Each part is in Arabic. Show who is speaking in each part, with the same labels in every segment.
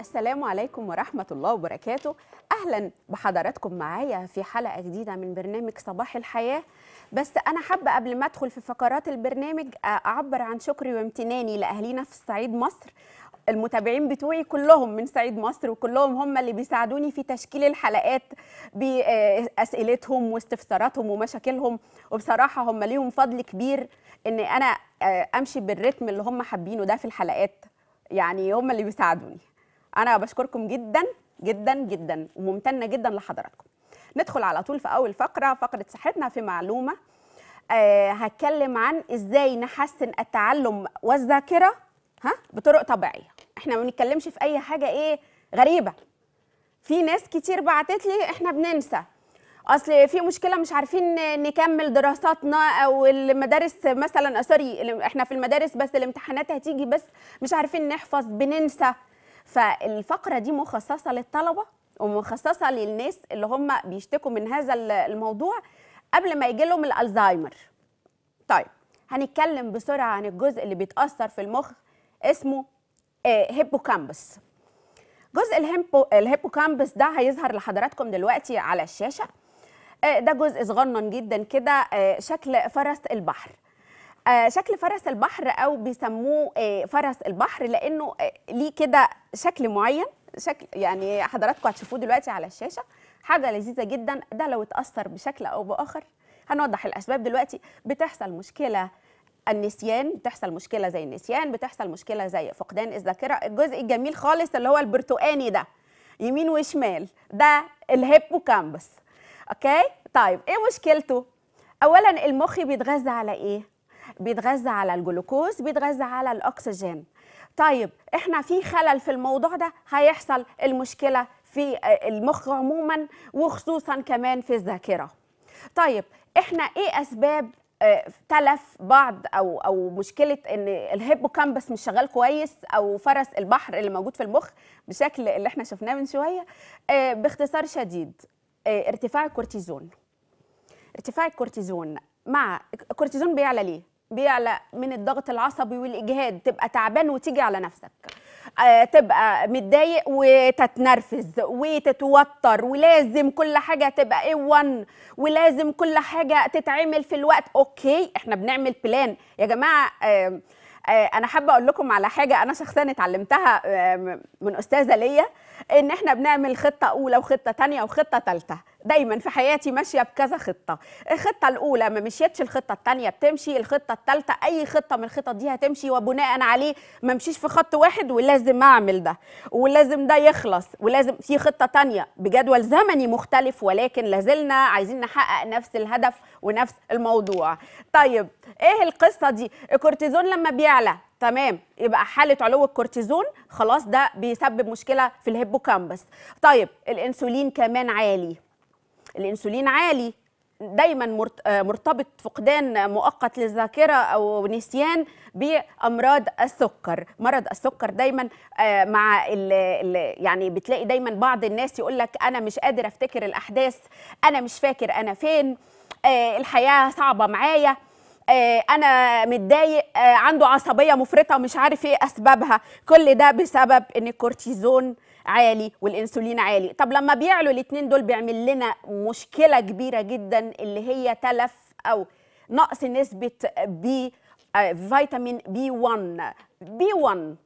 Speaker 1: السلام عليكم ورحمة الله وبركاته أهلا بحضراتكم معايا في حلقة جديدة من برنامج صباح الحياة بس أنا حابة قبل ما أدخل في فقرات البرنامج أعبر عن شكري وامتناني لأهلينا في صعيد مصر المتابعين بتوعي كلهم من صعيد مصر وكلهم هم اللي بيساعدوني في تشكيل الحلقات باسئلتهم واستفساراتهم ومشاكلهم وبصراحه هم ليهم فضل كبير ان انا امشي بالريتم اللي هم حابينه ده في الحلقات يعني هم اللي بيساعدوني انا بشكركم جدا جدا جدا وممتنه جدا لحضراتكم ندخل على طول في اول فقره فقره صحتنا في معلومه آه هتكلم عن ازاي نحسن التعلم والذاكره ها بطرق طبيعيه احنا ما بنتكلمش في اي حاجه ايه غريبه في ناس كتير بعتت لي احنا بننسى اصل في مشكله مش عارفين نكمل دراساتنا او المدارس مثلا سوري آه، احنا في المدارس بس الامتحانات هتيجي بس مش عارفين نحفظ بننسى فالفقره دي مخصصه للطلبه ومخصصه للناس اللي هم بيشتكوا من هذا الموضوع قبل ما يجي لهم الالزهايمر طيب هنتكلم بسرعه عن الجزء اللي بيتاثر في المخ اسمه هيبوكامبس آه، جزء الهيبو الهيبوكامبس ده هيظهر لحضراتكم دلوقتي على الشاشه آه، ده جزء صغنن جدا كده آه، شكل فرس البحر آه، شكل فرس البحر او بيسموه آه، فرس البحر لانه آه، ليه كده شكل معين شكل يعني حضراتكم هتشوفوه دلوقتي على الشاشه حاجه لذيذه جدا ده لو اتاثر بشكل او باخر هنوضح الاسباب دلوقتي بتحصل مشكله النسيان بتحصل مشكله زي النسيان بتحصل مشكله زي فقدان الذاكره الجزء الجميل خالص اللي هو البرتقاني ده يمين وشمال ده الهيبوكامبس اوكي طيب ايه مشكلته اولا المخ بيتغذى على ايه بيتغذى على الجلوكوز بيتغذى على الاكسجين طيب احنا في خلل في الموضوع ده هيحصل المشكله في آه، المخ عموما وخصوصا كمان في الذاكره طيب احنا ايه اسباب آه، تلف بعض او او مشكله ان الهيبو مش شغال كويس او فرس البحر اللي موجود في المخ بشكل اللي احنا شفناه من شويه آه، باختصار شديد ارتفاع الكورتيزون ارتفاع الكورتيزون مع الكورتيزون بيعلى ليه بيعلى من الضغط العصبي والاجهاد تبقى تعبان وتيجي على نفسك آه تبقى متضايق وتتنرفز وتتوتر ولازم كل حاجه تبقى ايه 1 ولازم كل حاجه تتعمل في الوقت اوكي احنا بنعمل بلان يا جماعه آه انا حابه اقول لكم على حاجه انا شخصيا اتعلمتها من استاذه ليا ان احنا بنعمل خطه اولى وخطه ثانيه وخطه ثالثه دايما في حياتي ماشيه بكذا خطه الخطه الاولى ما مشيتش الخطه الثانيه بتمشي الخطه الثالثه اي خطه من الخطط دي هتمشي وبناء عليه ما مشيش في خط واحد ولازم اعمل ده ولازم ده يخلص ولازم في خطه ثانيه بجدول زمني مختلف ولكن لازلنا عايزين نحقق نفس الهدف ونفس الموضوع طيب ايه القصه دي الكورتيزون لما بيعلى تمام يبقى حاله علو الكورتيزون خلاص ده بيسبب مشكله في الهيبوكامبس طيب الانسولين كمان عالي الانسولين عالي دايما آه، مرتبط فقدان مؤقت للذاكره او نسيان بامراض السكر مرض السكر دايما آه، مع الـ الـ يعني بتلاقي دايما بعض الناس يقول لك انا مش قادر افتكر الاحداث انا مش فاكر انا فين آه، الحياه صعبه معايا انا متضايق عنده عصبيه مفرطه ومش عارف ايه اسبابها كل ده بسبب ان الكورتيزون عالي والانسولين عالي طب لما بيعلوا الاثنين دول بيعمل لنا مشكله كبيره جدا اللي هي تلف او نقص نسبه بي آه، فيتامين بي 1 بي 1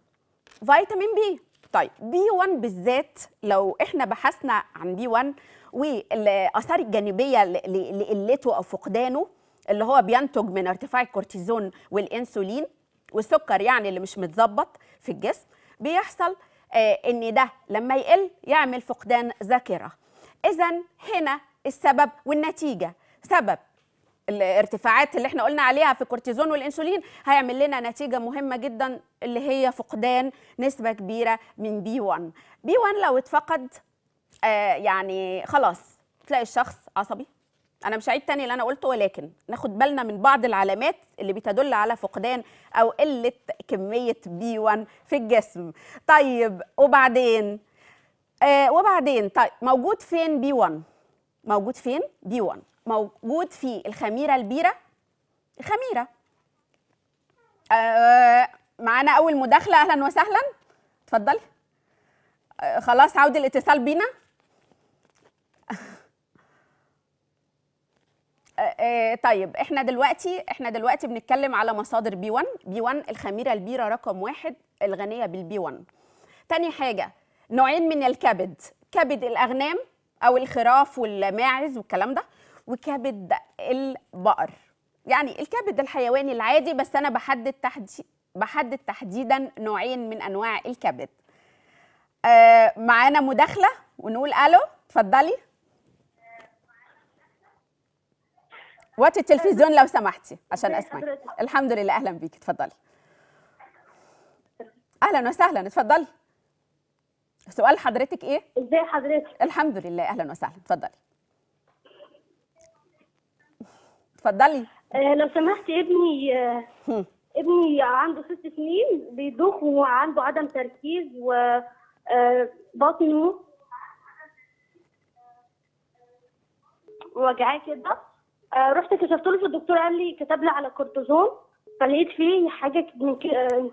Speaker 1: فيتامين بي طيب بي 1 بالذات لو احنا بحثنا عن بي 1 والاثار الجانبيه لقلته او فقدانه اللي هو بينتج من ارتفاع الكورتيزون والانسولين والسكر يعني اللي مش متظبط في الجسم بيحصل آه، ان ده لما يقل يعمل فقدان ذاكره اذا هنا السبب والنتيجه سبب الارتفاعات اللي احنا قلنا عليها في الكورتيزون والانسولين هيعمل لنا نتيجه مهمه جدا اللي هي فقدان نسبه كبيره من بي 1 بي 1 لو اتفقد آه يعني خلاص تلاقي الشخص عصبي انا مش هعيد تاني اللي انا قلته ولكن ناخد بالنا من بعض العلامات اللي بتدل على فقدان او قله كميه بي 1 في الجسم طيب وبعدين آه وبعدين طيب موجود فين بي 1 موجود فين بي 1 موجود في الخميره البيره الخميره آه معانا اول مداخله اهلا وسهلا اتفضلي آه خلاص عاود الاتصال بينا آه، طيب احنا دلوقتي احنا دلوقتي بنتكلم على مصادر بي 1 بي 1 الخميره البيره رقم واحد الغنيه بالبي 1 تاني حاجه نوعين من الكبد كبد الاغنام او الخراف والماعز والكلام ده وكبد البقر يعني الكبد الحيواني العادي بس انا بحدد تحديد بحدد تحديدا نوعين من انواع الكبد آه معانا مداخله ونقول الو اتفضلي وقت التلفزيون لو سمحتي عشان إيه، اسمع الحمد لله اهلا بيكي اتفضلي اهلا وسهلا اتفضلي سؤال حضرتك ايه ازاي حضرتك الحمد لله اهلا وسهلا اتفضلي اتفضلي آه لو سمحتي ابني آه ابني عنده ست سنين بيدوخ وعنده عدم تركيز و آه، بطنه وجعاه كده آه، رحت كشفت له فالدكتور قال لي كتب لي على كورتيزون فلقيت فيه حاجه من آه،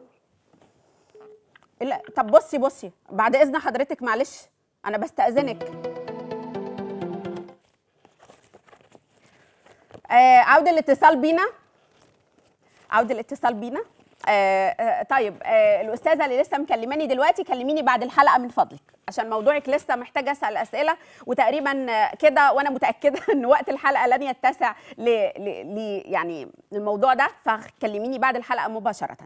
Speaker 1: لا طب بصي بصي بعد اذن حضرتك معلش انا بستاذنك آه عود الاتصال بينا عود الاتصال بينا آه آه طيب آه الاستاذه اللي لسه مكلماني دلوقتي كلميني بعد الحلقه من فضلك عشان موضوعك لسه محتاجه اسال اسئله وتقريبا كده وانا متاكده ان وقت الحلقه لن يتسع ل... ل... ل... يعني الموضوع ده فكلميني بعد الحلقه مباشره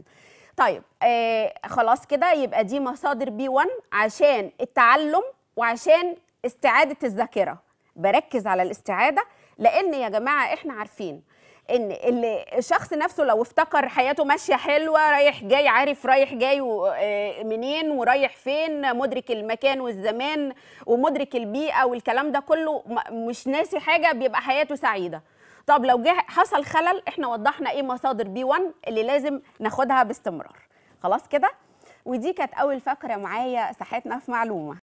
Speaker 1: طيب آه خلاص كده يبقى دي مصادر بي 1 عشان التعلم وعشان استعاده الذاكره بركز على الاستعاده لان يا جماعه احنا عارفين ان اللي الشخص نفسه لو افتكر حياته ماشيه حلوه رايح جاي عارف رايح جاي آه، منين ورايح فين مدرك المكان والزمان ومدرك البيئه والكلام ده كله مش ناسي حاجه بيبقى حياته سعيده طب لو جه حصل خلل احنا وضحنا ايه مصادر بي 1 اللي لازم ناخدها باستمرار خلاص كده ودي كانت اول فقره معايا ساحتنا في معلومه